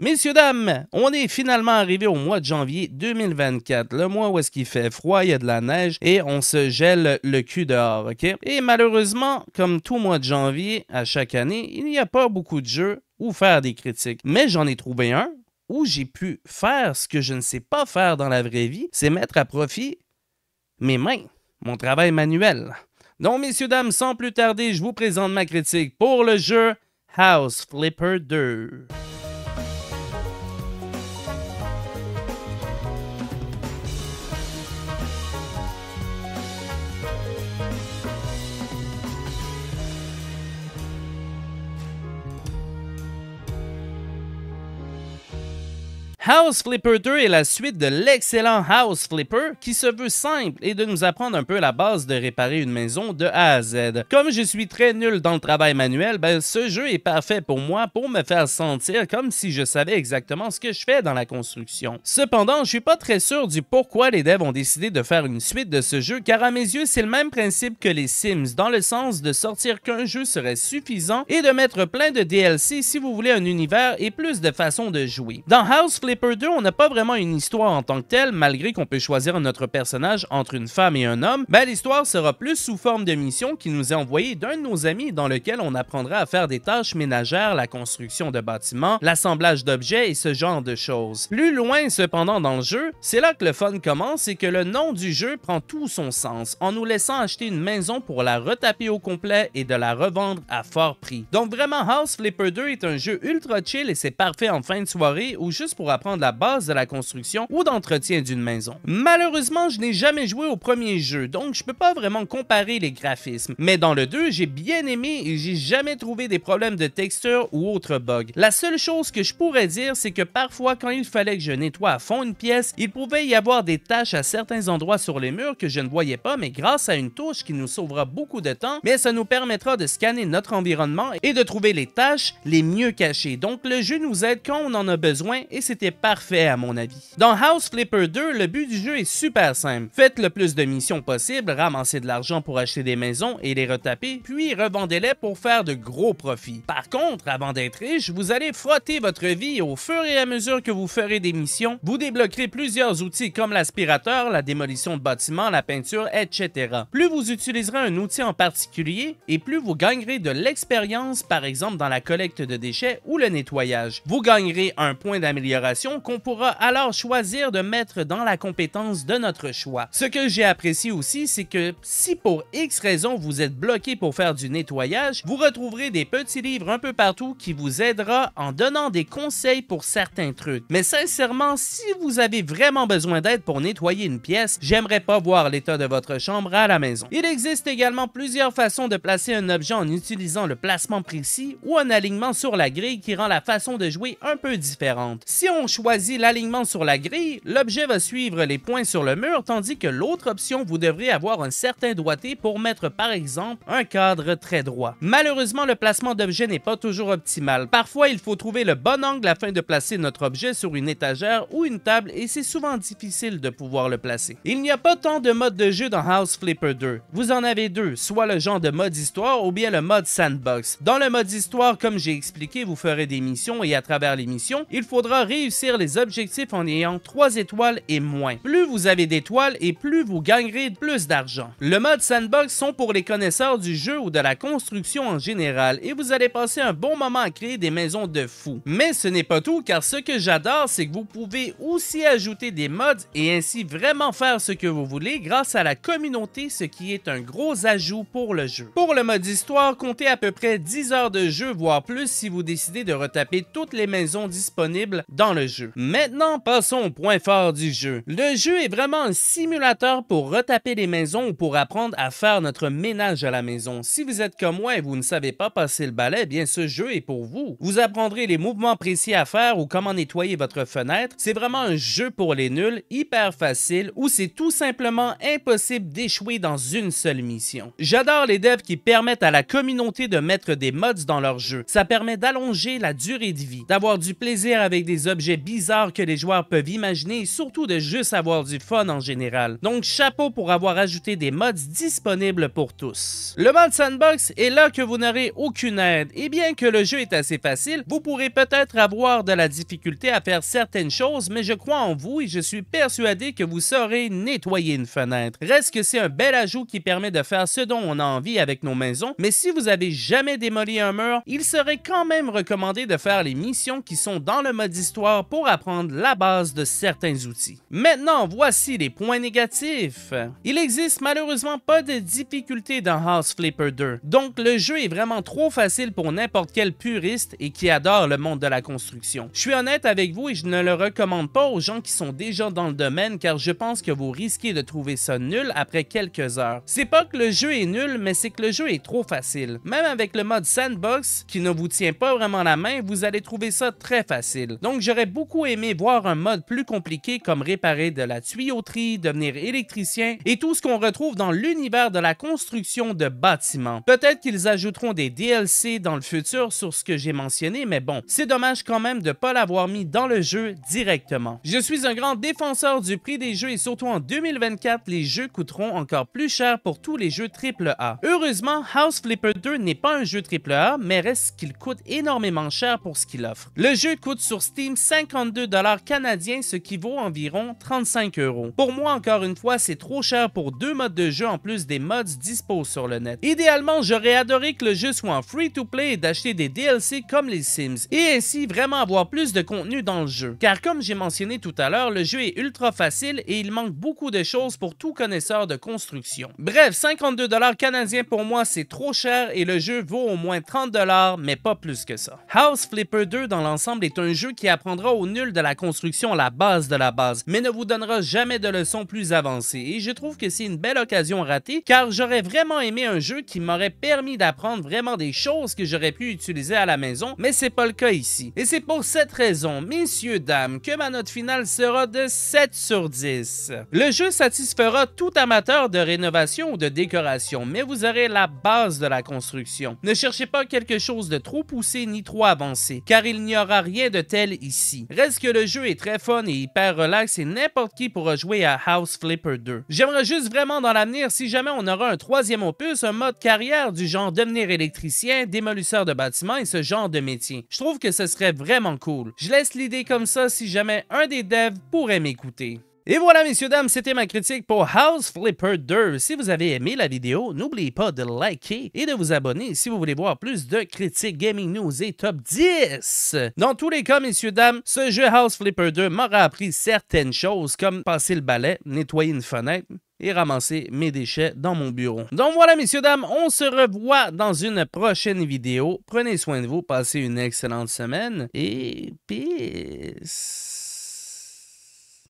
Messieurs, dames, on est finalement arrivé au mois de janvier 2024, le mois où est-ce qu'il fait froid, il y a de la neige et on se gèle le cul dehors, ok? Et malheureusement, comme tout mois de janvier à chaque année, il n'y a pas beaucoup de jeux où faire des critiques. Mais j'en ai trouvé un où j'ai pu faire ce que je ne sais pas faire dans la vraie vie, c'est mettre à profit mes mains, mon travail manuel. Donc, messieurs, dames, sans plus tarder, je vous présente ma critique pour le jeu House Flipper 2. House Flipper 2 est la suite de l'excellent House Flipper qui se veut simple et de nous apprendre un peu la base de réparer une maison de A à Z. Comme je suis très nul dans le travail manuel, ben, ce jeu est parfait pour moi pour me faire sentir comme si je savais exactement ce que je fais dans la construction. Cependant, je suis pas très sûr du pourquoi les devs ont décidé de faire une suite de ce jeu car à mes yeux c'est le même principe que les Sims dans le sens de sortir qu'un jeu serait suffisant et de mettre plein de DLC si vous voulez un univers et plus de façons de jouer. Dans House Flipper 2, on n'a pas vraiment une histoire en tant que telle, malgré qu'on peut choisir notre personnage entre une femme et un homme, mais ben, l'histoire sera plus sous forme de mission qui nous est envoyée d'un de nos amis dans lequel on apprendra à faire des tâches ménagères, la construction de bâtiments, l'assemblage d'objets et ce genre de choses. Plus loin cependant dans le jeu, c'est là que le fun commence et que le nom du jeu prend tout son sens, en nous laissant acheter une maison pour la retaper au complet et de la revendre à fort prix. Donc vraiment House Flipper 2 est un jeu ultra chill et c'est parfait en fin de soirée ou juste pour apprendre la base de la construction ou d'entretien d'une maison. Malheureusement, je n'ai jamais joué au premier jeu, donc je peux pas vraiment comparer les graphismes. Mais dans le 2, j'ai bien aimé et j'ai jamais trouvé des problèmes de texture ou autres bugs. La seule chose que je pourrais dire, c'est que parfois, quand il fallait que je nettoie à fond une pièce, il pouvait y avoir des tâches à certains endroits sur les murs que je ne voyais pas, mais grâce à une touche qui nous sauvera beaucoup de temps, mais ça nous permettra de scanner notre environnement et de trouver les tâches les mieux cachées. Donc le jeu nous aide quand on en a besoin et c'était parfait à mon avis. Dans House Flipper 2, le but du jeu est super simple. Faites le plus de missions possible, ramassez de l'argent pour acheter des maisons et les retaper, puis revendez-les pour faire de gros profits. Par contre, avant d'être riche, vous allez frotter votre vie au fur et à mesure que vous ferez des missions. Vous débloquerez plusieurs outils comme l'aspirateur, la démolition de bâtiments, la peinture, etc. Plus vous utiliserez un outil en particulier et plus vous gagnerez de l'expérience, par exemple dans la collecte de déchets ou le nettoyage. Vous gagnerez un point d'amélioration qu'on pourra alors choisir de mettre dans la compétence de notre choix. Ce que j'ai apprécié aussi, c'est que si pour X raisons vous êtes bloqué pour faire du nettoyage, vous retrouverez des petits livres un peu partout qui vous aidera en donnant des conseils pour certains trucs. Mais sincèrement, si vous avez vraiment besoin d'aide pour nettoyer une pièce, j'aimerais pas voir l'état de votre chambre à la maison. Il existe également plusieurs façons de placer un objet en utilisant le placement précis ou un alignement sur la grille qui rend la façon de jouer un peu différente. Si on choisit l'alignement sur la grille, l'objet va suivre les points sur le mur, tandis que l'autre option, vous devrez avoir un certain doigté pour mettre par exemple un cadre très droit. Malheureusement, le placement d'objet n'est pas toujours optimal. Parfois, il faut trouver le bon angle afin de placer notre objet sur une étagère ou une table et c'est souvent difficile de pouvoir le placer. Il n'y a pas tant de modes de jeu dans House Flipper 2. Vous en avez deux, soit le genre de mode histoire ou bien le mode sandbox. Dans le mode histoire, comme j'ai expliqué, vous ferez des missions et à travers les missions, il faudra réussir les objectifs en ayant 3 étoiles et moins. Plus vous avez d'étoiles et plus vous gagnerez plus d'argent. Le mode sandbox sont pour les connaisseurs du jeu ou de la construction en général et vous allez passer un bon moment à créer des maisons de fous. Mais ce n'est pas tout car ce que j'adore c'est que vous pouvez aussi ajouter des mods et ainsi vraiment faire ce que vous voulez grâce à la communauté ce qui est un gros ajout pour le jeu. Pour le mode histoire, comptez à peu près 10 heures de jeu voire plus si vous décidez de retaper toutes les maisons disponibles dans le Maintenant, passons au point fort du jeu. Le jeu est vraiment un simulateur pour retaper les maisons ou pour apprendre à faire notre ménage à la maison. Si vous êtes comme moi et vous ne savez pas passer le balai, eh bien ce jeu est pour vous. Vous apprendrez les mouvements précis à faire ou comment nettoyer votre fenêtre. C'est vraiment un jeu pour les nuls, hyper facile, où c'est tout simplement impossible d'échouer dans une seule mission. J'adore les devs qui permettent à la communauté de mettre des mods dans leur jeu. Ça permet d'allonger la durée de vie, d'avoir du plaisir avec des objets bizarre que les joueurs peuvent imaginer surtout de juste avoir du fun en général. Donc chapeau pour avoir ajouté des mods disponibles pour tous. Le mode sandbox est là que vous n'aurez aucune aide et bien que le jeu est assez facile, vous pourrez peut-être avoir de la difficulté à faire certaines choses mais je crois en vous et je suis persuadé que vous saurez nettoyer une fenêtre. Reste que c'est un bel ajout qui permet de faire ce dont on a envie avec nos maisons, mais si vous avez jamais démoli un mur, il serait quand même recommandé de faire les missions qui sont dans le mode histoire pour apprendre la base de certains outils. Maintenant, voici les points négatifs. Il existe malheureusement pas de difficultés dans House Flipper 2, donc le jeu est vraiment trop facile pour n'importe quel puriste et qui adore le monde de la construction. Je suis honnête avec vous et je ne le recommande pas aux gens qui sont déjà dans le domaine car je pense que vous risquez de trouver ça nul après quelques heures. C'est pas que le jeu est nul, mais c'est que le jeu est trop facile. Même avec le mode sandbox qui ne vous tient pas vraiment la main, vous allez trouver ça très facile. Donc j'aurais beaucoup aimé voir un mode plus compliqué comme réparer de la tuyauterie, devenir électricien et tout ce qu'on retrouve dans l'univers de la construction de bâtiments. Peut-être qu'ils ajouteront des DLC dans le futur sur ce que j'ai mentionné, mais bon, c'est dommage quand même de ne pas l'avoir mis dans le jeu directement. Je suis un grand défenseur du prix des jeux et surtout en 2024, les jeux coûteront encore plus cher pour tous les jeux AAA. Heureusement, House Flipper 2 n'est pas un jeu AAA, mais reste qu'il coûte énormément cher pour ce qu'il offre. Le jeu coûte sur Steam 5 52 dollars canadiens, ce qui vaut environ 35 euros. Pour moi, encore une fois, c'est trop cher pour deux modes de jeu en plus des mods dispo sur le net. Idéalement, j'aurais adoré que le jeu soit en free-to-play et d'acheter des DLC comme les Sims, et ainsi vraiment avoir plus de contenu dans le jeu. Car comme j'ai mentionné tout à l'heure, le jeu est ultra facile et il manque beaucoup de choses pour tout connaisseur de construction. Bref, 52 dollars canadiens pour moi, c'est trop cher et le jeu vaut au moins 30 dollars, mais pas plus que ça. House Flipper 2 dans l'ensemble est un jeu qui apprendra au nul de la construction la base de la base, mais ne vous donnera jamais de leçons plus avancées. Et je trouve que c'est une belle occasion ratée, car j'aurais vraiment aimé un jeu qui m'aurait permis d'apprendre vraiment des choses que j'aurais pu utiliser à la maison, mais c'est pas le cas ici. Et c'est pour cette raison, messieurs, dames, que ma note finale sera de 7 sur 10. Le jeu satisfera tout amateur de rénovation ou de décoration, mais vous aurez la base de la construction. Ne cherchez pas quelque chose de trop poussé ni trop avancé, car il n'y aura rien de tel ici. Reste que le jeu est très fun et hyper relax et n'importe qui pourra jouer à House Flipper 2. J'aimerais juste vraiment dans l'avenir, si jamais on aura un troisième opus, un mode carrière du genre devenir électricien, démolisseur de bâtiments et ce genre de métier. Je trouve que ce serait vraiment cool. Je laisse l'idée comme ça si jamais un des devs pourrait m'écouter. Et voilà, messieurs, dames, c'était ma critique pour House Flipper 2. Si vous avez aimé la vidéo, n'oubliez pas de liker et de vous abonner si vous voulez voir plus de critiques gaming news et top 10. Dans tous les cas, messieurs, dames, ce jeu House Flipper 2 m'aura appris certaines choses comme passer le balai, nettoyer une fenêtre, et ramasser mes déchets dans mon bureau. Donc voilà, messieurs, dames, on se revoit dans une prochaine vidéo. Prenez soin de vous, passez une excellente semaine et peace!